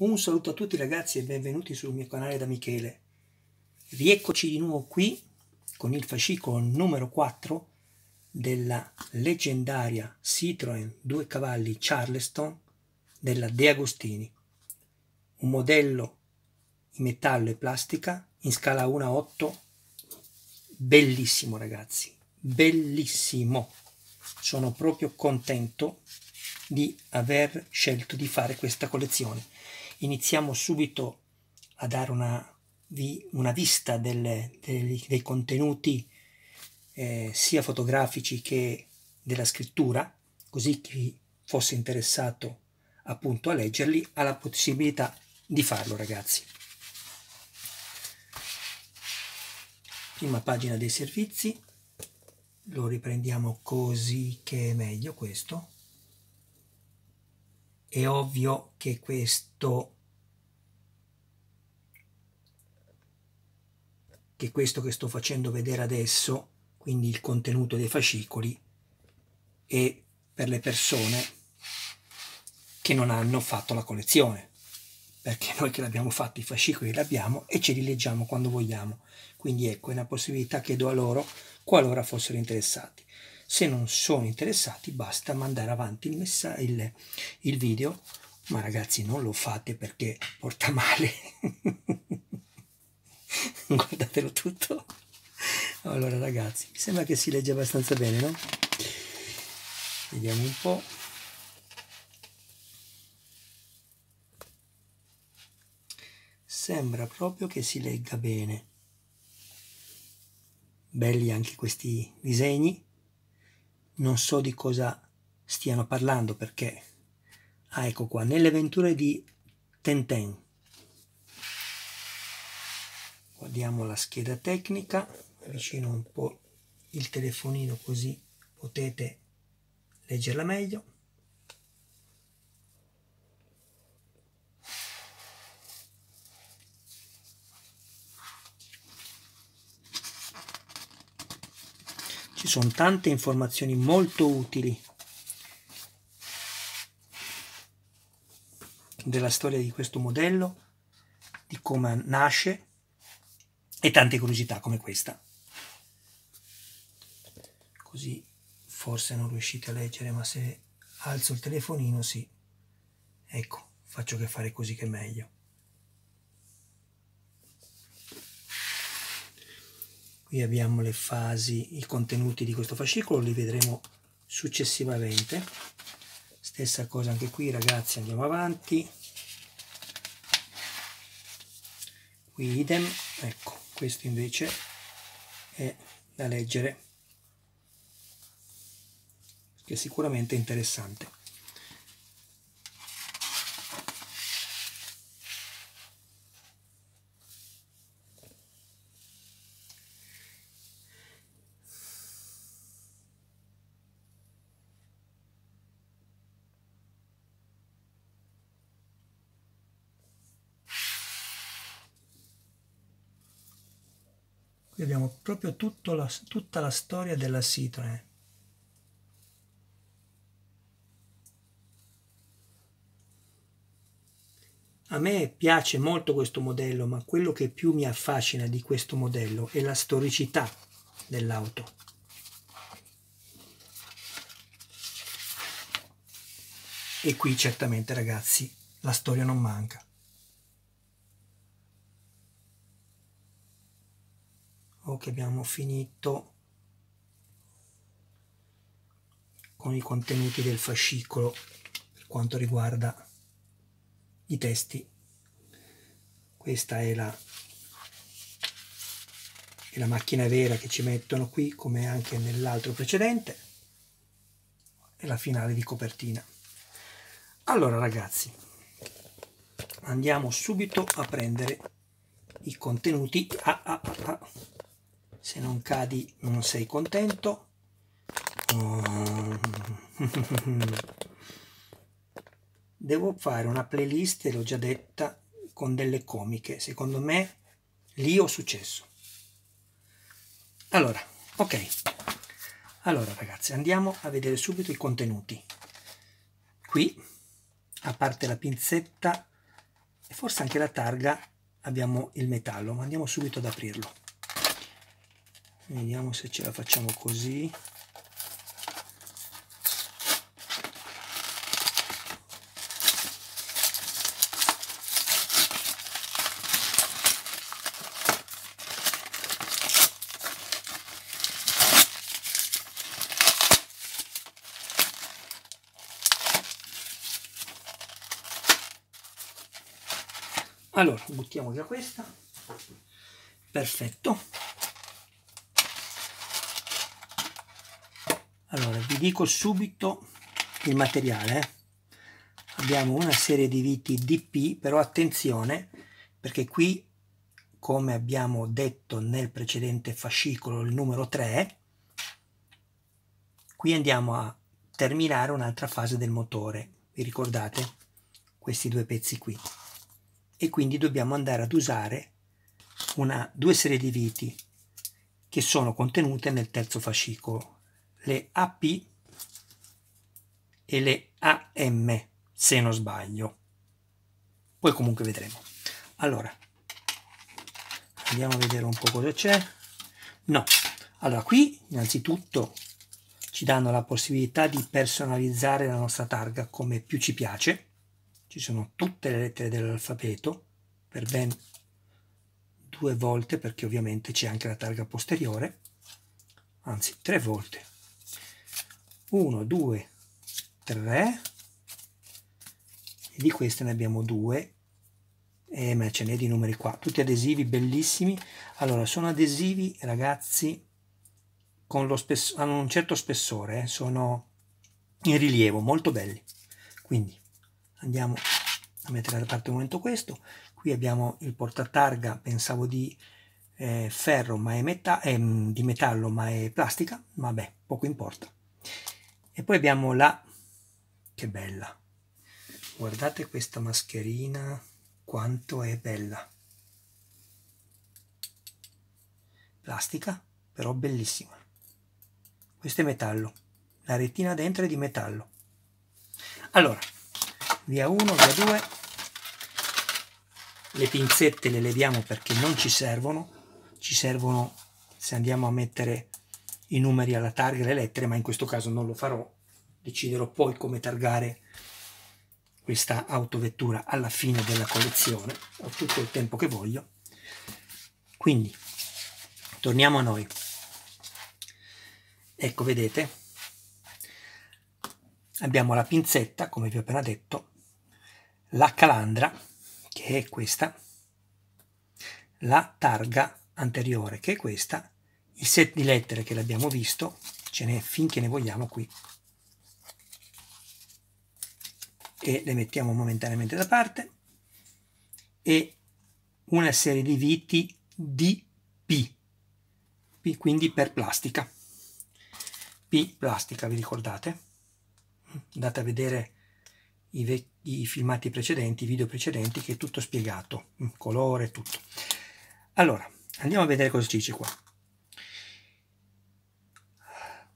Un saluto a tutti ragazzi e benvenuti sul mio canale da Michele. Rieccoci di nuovo qui con il fascicolo numero 4 della leggendaria Citroën 2 cavalli Charleston della De Agostini. Un modello in metallo e plastica in scala 1 a 8. Bellissimo ragazzi, bellissimo. Sono proprio contento di aver scelto di fare questa collezione iniziamo subito a dare una, vi, una vista delle, dei, dei contenuti eh, sia fotografici che della scrittura, così chi fosse interessato appunto a leggerli ha la possibilità di farlo ragazzi. Prima pagina dei servizi, lo riprendiamo così che è meglio questo. È ovvio che questo che questo che sto facendo vedere adesso, quindi il contenuto dei fascicoli, è per le persone che non hanno fatto la collezione perché noi che l'abbiamo fatto i fascicoli l'abbiamo e ce li leggiamo quando vogliamo. Quindi ecco, è una possibilità che do a loro qualora fossero interessati. Se non sono interessati basta mandare avanti il, messa il, il video, ma ragazzi non lo fate perché porta male. Guardatelo tutto. Allora ragazzi, mi sembra che si legge abbastanza bene, no? Vediamo un po'. Sembra proprio che si legga bene. Belli anche questi disegni non so di cosa stiano parlando perché, ah ecco qua, nelle avventure di Tenten. Guardiamo la scheda tecnica, avvicino un po' il telefonino così potete leggerla meglio. sono tante informazioni molto utili della storia di questo modello, di come nasce e tante curiosità come questa. Così forse non riuscite a leggere, ma se alzo il telefonino sì. Ecco, faccio che fare così che è meglio. Qui abbiamo le fasi, i contenuti di questo fascicolo, li vedremo successivamente. Stessa cosa anche qui ragazzi, andiamo avanti. Qui idem, ecco, questo invece è da leggere, che è sicuramente interessante. proprio la, tutta la storia della Citroën. A me piace molto questo modello, ma quello che più mi affascina di questo modello è la storicità dell'auto. E qui certamente ragazzi la storia non manca. ecco che abbiamo finito con i contenuti del fascicolo per quanto riguarda i testi questa è la, è la macchina vera che ci mettono qui come anche nell'altro precedente e la finale di copertina allora ragazzi andiamo subito a prendere i contenuti ah, ah, ah, se non cadi non sei contento devo fare una playlist l'ho già detta con delle comiche secondo me lì ho successo allora ok allora ragazzi andiamo a vedere subito i contenuti qui a parte la pinzetta e forse anche la targa abbiamo il metallo ma andiamo subito ad aprirlo vediamo se ce la facciamo così Allora, buttiamo già questa. Perfetto. allora vi dico subito il materiale eh. abbiamo una serie di viti DP però attenzione perché qui come abbiamo detto nel precedente fascicolo il numero 3 qui andiamo a terminare un'altra fase del motore vi ricordate questi due pezzi qui e quindi dobbiamo andare ad usare una, due serie di viti che sono contenute nel terzo fascicolo le AP e le AM, se non sbaglio. Poi comunque vedremo. Allora, andiamo a vedere un po' cosa c'è. No, allora qui innanzitutto ci danno la possibilità di personalizzare la nostra targa come più ci piace. Ci sono tutte le lettere dell'alfabeto per ben due volte perché ovviamente c'è anche la targa posteriore, anzi tre volte 1, 2, 3 e di queste ne abbiamo due eh, ma ce n'è di numeri qua tutti adesivi bellissimi allora sono adesivi ragazzi con lo spessore hanno un certo spessore eh, sono in rilievo molto belli quindi andiamo a mettere da parte un momento questo qui abbiamo il portatarga pensavo di eh, ferro ma è metà meta- ehm, di metallo ma è plastica vabbè poco importa e poi abbiamo la... che bella! Guardate questa mascherina, quanto è bella! Plastica, però bellissima. Questo è metallo. La retina dentro è di metallo. Allora, via 1, via 2. Le pinzette le leviamo perché non ci servono. Ci servono se andiamo a mettere i numeri alla targa, le lettere, ma in questo caso non lo farò. Deciderò poi come targare questa autovettura alla fine della collezione. Ho tutto il tempo che voglio. Quindi, torniamo a noi. Ecco, vedete, abbiamo la pinzetta, come vi ho appena detto, la calandra, che è questa, la targa anteriore, che è questa, il set di lettere che l'abbiamo visto, ce n'è finché ne vogliamo qui. E le mettiamo momentaneamente da parte. E una serie di viti di P, P quindi per plastica. P plastica, vi ricordate? Andate a vedere i, i filmati precedenti, i video precedenti, che è tutto spiegato, colore, tutto. Allora, andiamo a vedere cosa ci dice qua.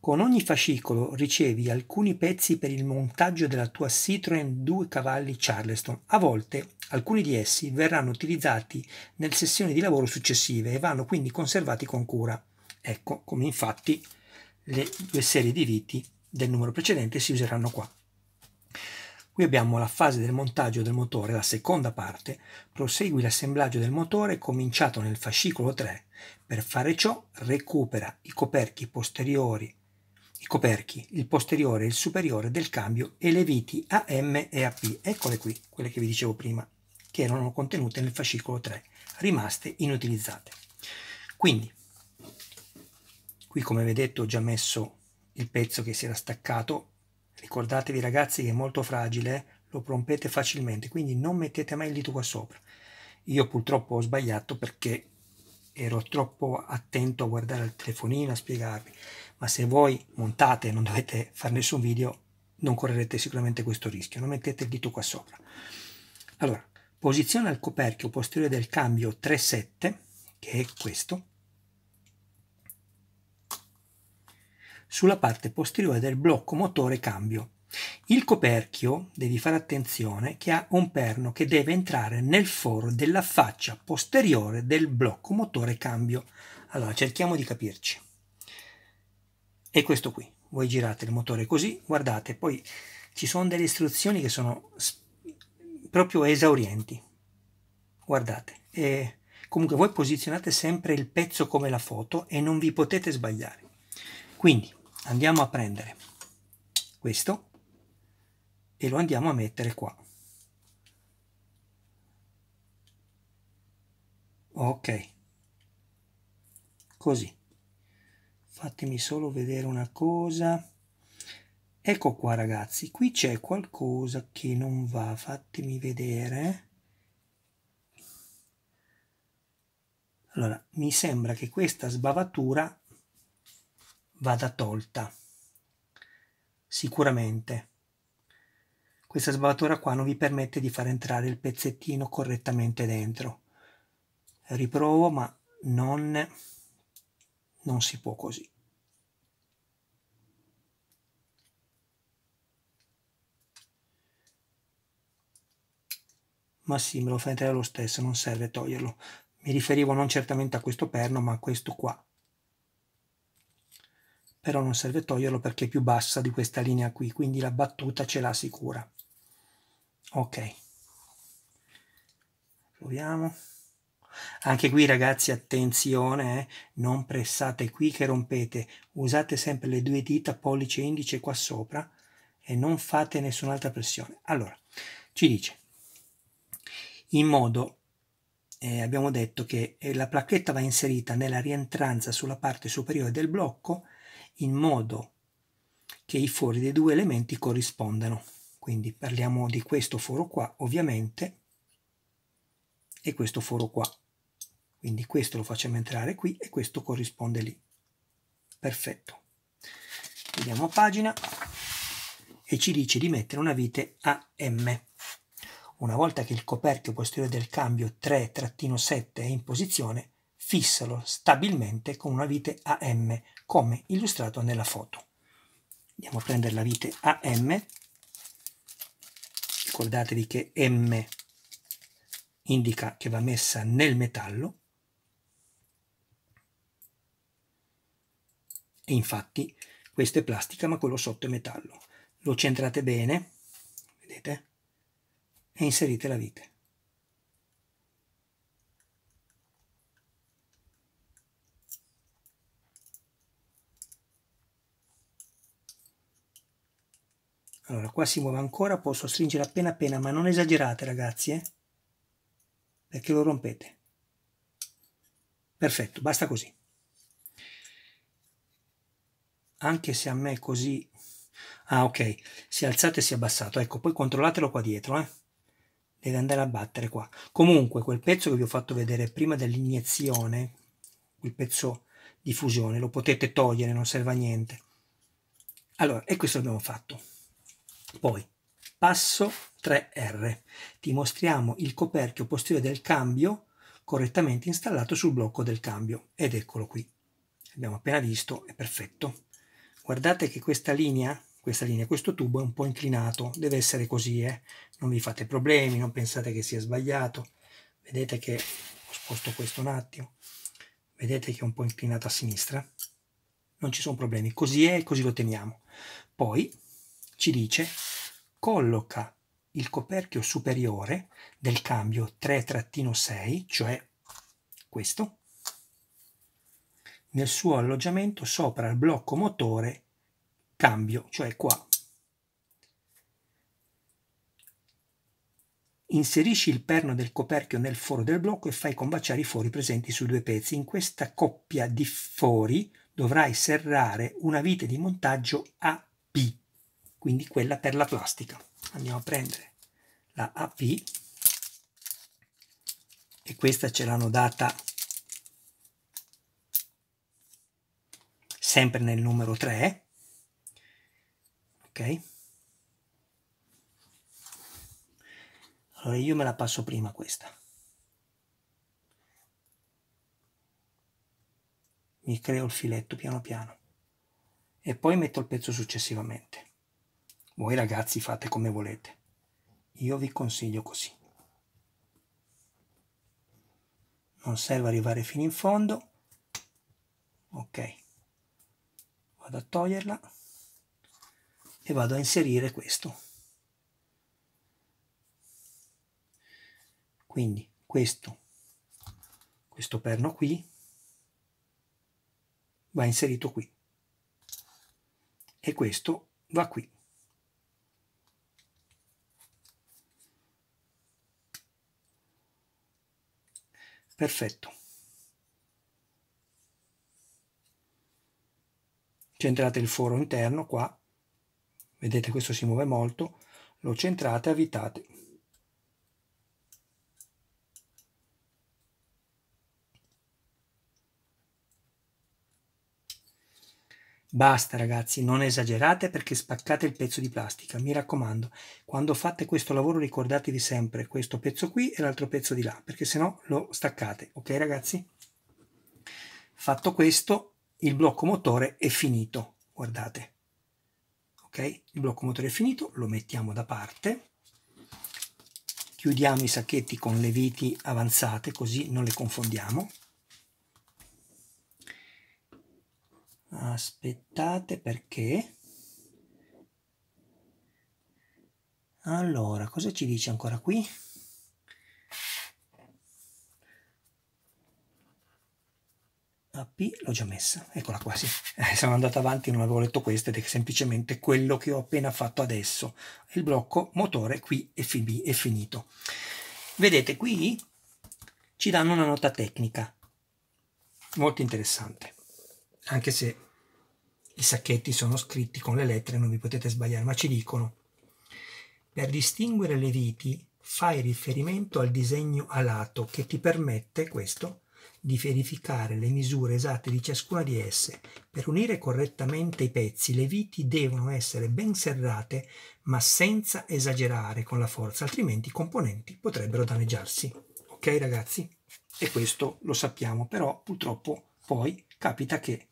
Con ogni fascicolo ricevi alcuni pezzi per il montaggio della tua Citroën 2 cavalli Charleston. A volte alcuni di essi verranno utilizzati nelle sessioni di lavoro successive e vanno quindi conservati con cura. Ecco come infatti le due serie di viti del numero precedente si useranno qua. Qui abbiamo la fase del montaggio del motore, la seconda parte. Prosegui l'assemblaggio del motore cominciato nel fascicolo 3. Per fare ciò recupera i coperchi posteriori i coperchi, il posteriore e il superiore del cambio e le viti AM e AP. Eccole qui, quelle che vi dicevo prima, che erano contenute nel fascicolo 3, rimaste inutilizzate. Quindi, qui come vedete ho già messo il pezzo che si era staccato. Ricordatevi ragazzi che è molto fragile, eh? lo rompete facilmente, quindi non mettete mai il dito qua sopra. Io purtroppo ho sbagliato perché ero troppo attento a guardare il telefonino, a spiegarvi ma se voi montate e non dovete fare nessun video, non correrete sicuramente questo rischio, non mettete il dito qua sopra. Allora, posiziona il coperchio posteriore del cambio 3,7, che è questo, sulla parte posteriore del blocco motore cambio. Il coperchio, devi fare attenzione, che ha un perno che deve entrare nel foro della faccia posteriore del blocco motore cambio. Allora, cerchiamo di capirci è questo qui. Voi girate il motore così, guardate, poi ci sono delle istruzioni che sono proprio esaurienti. Guardate, e eh, comunque voi posizionate sempre il pezzo come la foto e non vi potete sbagliare. Quindi andiamo a prendere questo e lo andiamo a mettere qua. Ok, così fatemi solo vedere una cosa ecco qua ragazzi qui c'è qualcosa che non va fatemi vedere allora mi sembra che questa sbavatura vada tolta sicuramente questa sbavatura qua non vi permette di far entrare il pezzettino correttamente dentro riprovo ma non non si può così. Ma sì, me lo fa entrare lo stesso, non serve toglierlo. Mi riferivo non certamente a questo perno, ma a questo qua. Però non serve toglierlo perché è più bassa di questa linea qui, quindi la battuta ce l'ha sicura. Ok. Proviamo. Anche qui ragazzi attenzione, eh? non pressate qui che rompete, usate sempre le due dita pollice e indice qua sopra e non fate nessun'altra pressione. Allora, ci dice, in modo, eh, abbiamo detto che eh, la placchetta va inserita nella rientranza sulla parte superiore del blocco in modo che i fori dei due elementi corrispondano. Quindi parliamo di questo foro qua, ovviamente, e questo foro qua. Quindi questo lo facciamo entrare qui e questo corrisponde lì. Perfetto. Vediamo a pagina e ci dice di mettere una vite a M. Una volta che il coperchio posteriore del cambio 3-7 è in posizione, fissalo stabilmente con una vite AM, come illustrato nella foto. Andiamo a prendere la vite AM. Ricordatevi che M indica che va messa nel metallo E infatti questo è plastica ma quello sotto è metallo. Lo centrate bene, vedete? E inserite la vite. Allora, qua si muove ancora, posso stringere appena appena, ma non esagerate ragazzi, eh? perché lo rompete. Perfetto, basta così anche se a me è così... Ah, ok, si è alzato e si è abbassato. Ecco, poi controllatelo qua dietro, eh. Deve andare a battere qua. Comunque, quel pezzo che vi ho fatto vedere prima dell'iniezione, il pezzo di fusione, lo potete togliere, non serve a niente. Allora, e questo abbiamo fatto. Poi, passo 3R. Ti mostriamo il coperchio posteriore del cambio correttamente installato sul blocco del cambio. Ed eccolo qui. Abbiamo appena visto, è perfetto. Guardate che questa linea, questa linea, questo tubo è un po' inclinato, deve essere così, eh? non vi fate problemi, non pensate che sia sbagliato. Vedete che ho sposto questo un attimo, vedete che è un po' inclinato a sinistra. Non ci sono problemi, così è e così lo teniamo. Poi ci dice colloca il coperchio superiore del cambio 3-6, cioè questo, nel suo alloggiamento sopra il blocco motore cambio, cioè qua. Inserisci il perno del coperchio nel foro del blocco e fai combaciare i fori presenti sui due pezzi. In questa coppia di fori dovrai serrare una vite di montaggio AP, quindi quella per la plastica. Andiamo a prendere la AP e questa ce l'hanno data sempre nel numero 3, ok? Allora io me la passo prima questa. Mi creo il filetto piano piano e poi metto il pezzo successivamente. Voi ragazzi fate come volete. Io vi consiglio così. Non serve arrivare fino in fondo. Ok vado a toglierla e vado a inserire questo quindi questo questo perno qui va inserito qui e questo va qui perfetto centrate il foro interno qua, vedete questo si muove molto, lo centrate e avvitate. Basta ragazzi, non esagerate perché spaccate il pezzo di plastica, mi raccomando. Quando fate questo lavoro ricordatevi sempre questo pezzo qui e l'altro pezzo di là, perché se no lo staccate, ok ragazzi? Fatto questo, il blocco motore è finito, guardate. Ok? Il blocco motore è finito, lo mettiamo da parte. Chiudiamo i sacchetti con le viti avanzate così non le confondiamo. Aspettate perché... Allora, cosa ci dice ancora qui? A P l'ho già messa, eccola qua, sì. Eh, sono andato avanti, non avevo letto questa ed è semplicemente quello che ho appena fatto adesso. Il blocco motore qui FB è finito. Vedete, qui ci danno una nota tecnica, molto interessante, anche se i sacchetti sono scritti con le lettere, non vi potete sbagliare, ma ci dicono, per distinguere le viti fai riferimento al disegno alato che ti permette questo di verificare le misure esatte di ciascuna di esse. Per unire correttamente i pezzi, le viti devono essere ben serrate, ma senza esagerare con la forza, altrimenti i componenti potrebbero danneggiarsi. Ok ragazzi? E questo lo sappiamo, però purtroppo poi capita che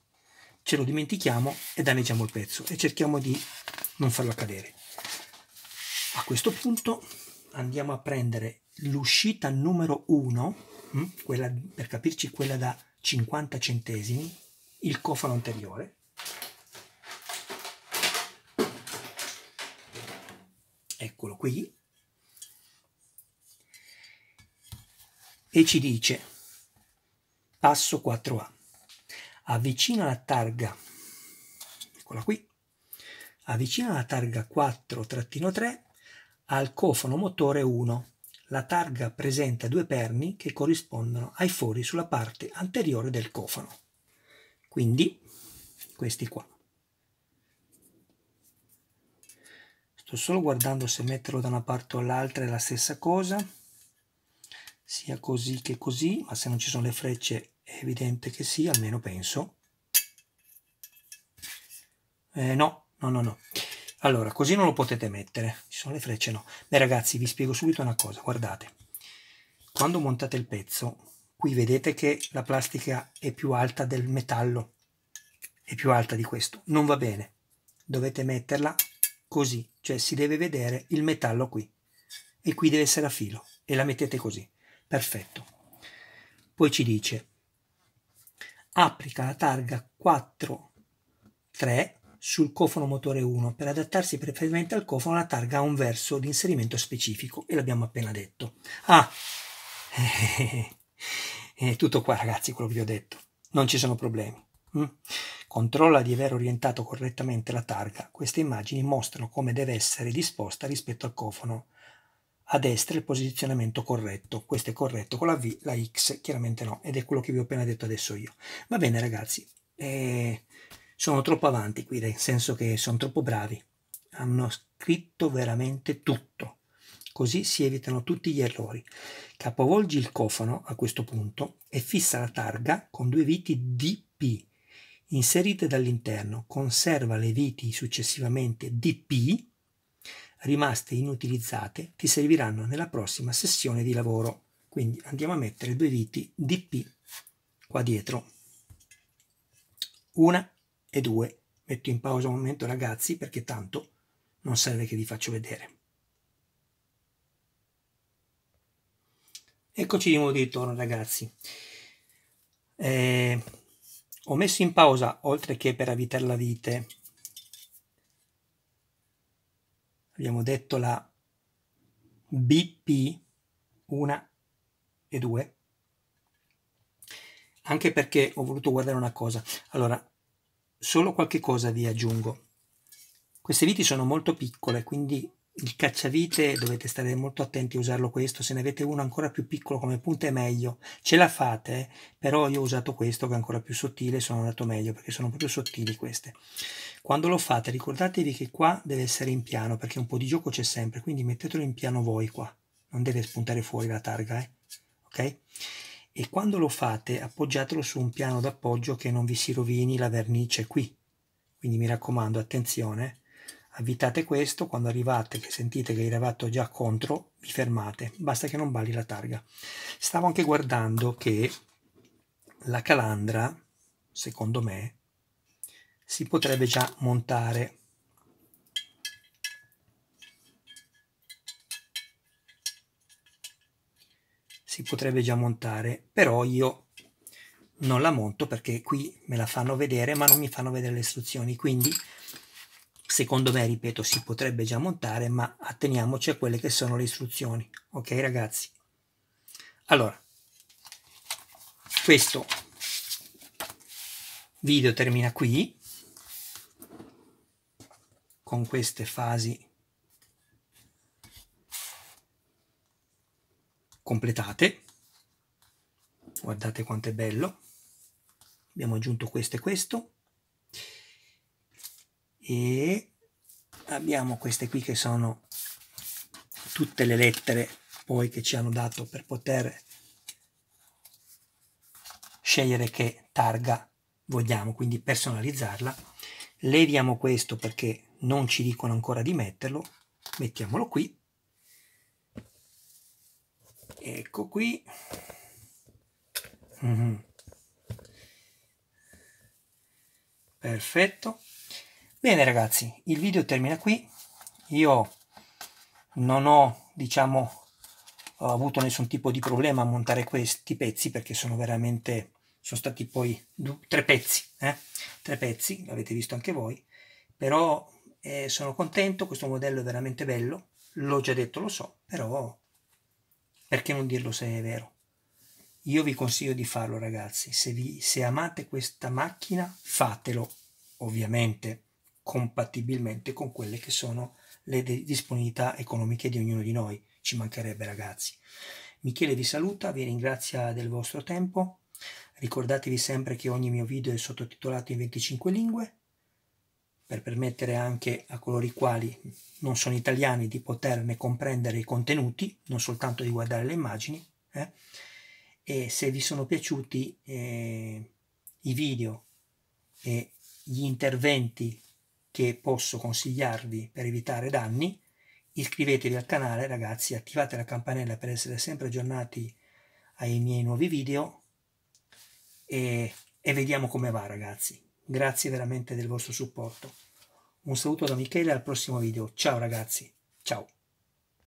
ce lo dimentichiamo e danneggiamo il pezzo e cerchiamo di non farlo cadere. A questo punto andiamo a prendere l'uscita numero 1 Mm? quella, per capirci quella da 50 centesimi, il cofano anteriore. Eccolo qui. E ci dice, passo 4A, avvicina la targa, eccola qui, avvicina la targa 4-3 al cofano motore 1 la targa presenta due perni che corrispondono ai fori sulla parte anteriore del cofano. Quindi questi qua. Sto solo guardando se metterlo da una parte o all'altra è la stessa cosa, sia così che così, ma se non ci sono le frecce è evidente che sì, almeno penso. Eh, no, no, no, no. Allora, così non lo potete mettere. Ci sono le frecce, no. Beh, ragazzi, vi spiego subito una cosa. Guardate, quando montate il pezzo, qui vedete che la plastica è più alta del metallo. È più alta di questo. Non va bene. Dovete metterla così. Cioè, si deve vedere il metallo qui. E qui deve essere a filo. E la mettete così. Perfetto. Poi ci dice, applica la targa 4, 3, sul cofono motore 1 per adattarsi preferibilmente al cofono la targa ha un verso di inserimento specifico e l'abbiamo appena detto. Ah, è eh, tutto qua ragazzi quello che vi ho detto, non ci sono problemi. Hm? Controlla di aver orientato correttamente la targa. Queste immagini mostrano come deve essere disposta rispetto al cofono. A destra il posizionamento corretto, questo è corretto con la V, la X chiaramente no, ed è quello che vi ho appena detto adesso io. Va bene ragazzi, eh, sono troppo avanti qui, nel senso che sono troppo bravi. Hanno scritto veramente tutto. Così si evitano tutti gli errori. Capovolgi il cofano a questo punto e fissa la targa con due viti DP inserite dall'interno. Conserva le viti successivamente DP rimaste inutilizzate ti serviranno nella prossima sessione di lavoro. Quindi andiamo a mettere due viti DP qua dietro. Una e due, metto in pausa un momento ragazzi perché tanto non serve che vi faccio vedere. Eccoci di nuovo di ritorno ragazzi. Eh, ho messo in pausa, oltre che per evitare la vite, abbiamo detto la BP 1 e 2, anche perché ho voluto guardare una cosa. Allora, solo qualche cosa vi aggiungo. Queste viti sono molto piccole, quindi il cacciavite dovete stare molto attenti a usarlo questo, se ne avete uno ancora più piccolo come punta è meglio, ce la fate, però io ho usato questo che è ancora più sottile e sono andato meglio perché sono proprio sottili queste. Quando lo fate ricordatevi che qua deve essere in piano perché un po' di gioco c'è sempre, quindi mettetelo in piano voi qua, non deve spuntare fuori la targa, eh? ok? e quando lo fate appoggiatelo su un piano d'appoggio che non vi si rovini la vernice qui. Quindi mi raccomando, attenzione, avvitate questo, quando arrivate che sentite che hai lavato già contro, vi fermate, basta che non balli la targa. Stavo anche guardando che la calandra, secondo me, si potrebbe già montare si potrebbe già montare, però io non la monto perché qui me la fanno vedere ma non mi fanno vedere le istruzioni, quindi secondo me, ripeto, si potrebbe già montare, ma atteniamoci a quelle che sono le istruzioni, ok ragazzi? Allora, questo video termina qui, con queste fasi completate guardate quanto è bello abbiamo aggiunto questo e questo e abbiamo queste qui che sono tutte le lettere poi che ci hanno dato per poter scegliere che targa vogliamo quindi personalizzarla leviamo questo perché non ci dicono ancora di metterlo mettiamolo qui ecco qui mm. perfetto bene ragazzi il video termina qui io non ho diciamo ho avuto nessun tipo di problema a montare questi pezzi perché sono veramente sono stati poi due, tre pezzi eh? tre pezzi l'avete visto anche voi però eh, sono contento questo modello è veramente bello l'ho già detto lo so però perché non dirlo se è vero? Io vi consiglio di farlo ragazzi, se, vi, se amate questa macchina fatelo, ovviamente compatibilmente con quelle che sono le disponibilità economiche di ognuno di noi, ci mancherebbe ragazzi. Michele vi saluta, vi ringrazia del vostro tempo, ricordatevi sempre che ogni mio video è sottotitolato in 25 lingue per permettere anche a coloro i quali non sono italiani di poterne comprendere i contenuti, non soltanto di guardare le immagini. Eh? E se vi sono piaciuti eh, i video e gli interventi che posso consigliarvi per evitare danni, iscrivetevi al canale ragazzi, attivate la campanella per essere sempre aggiornati ai miei nuovi video e, e vediamo come va ragazzi. Grazie veramente del vostro supporto. Un saluto da Michele al prossimo video. Ciao ragazzi. Ciao.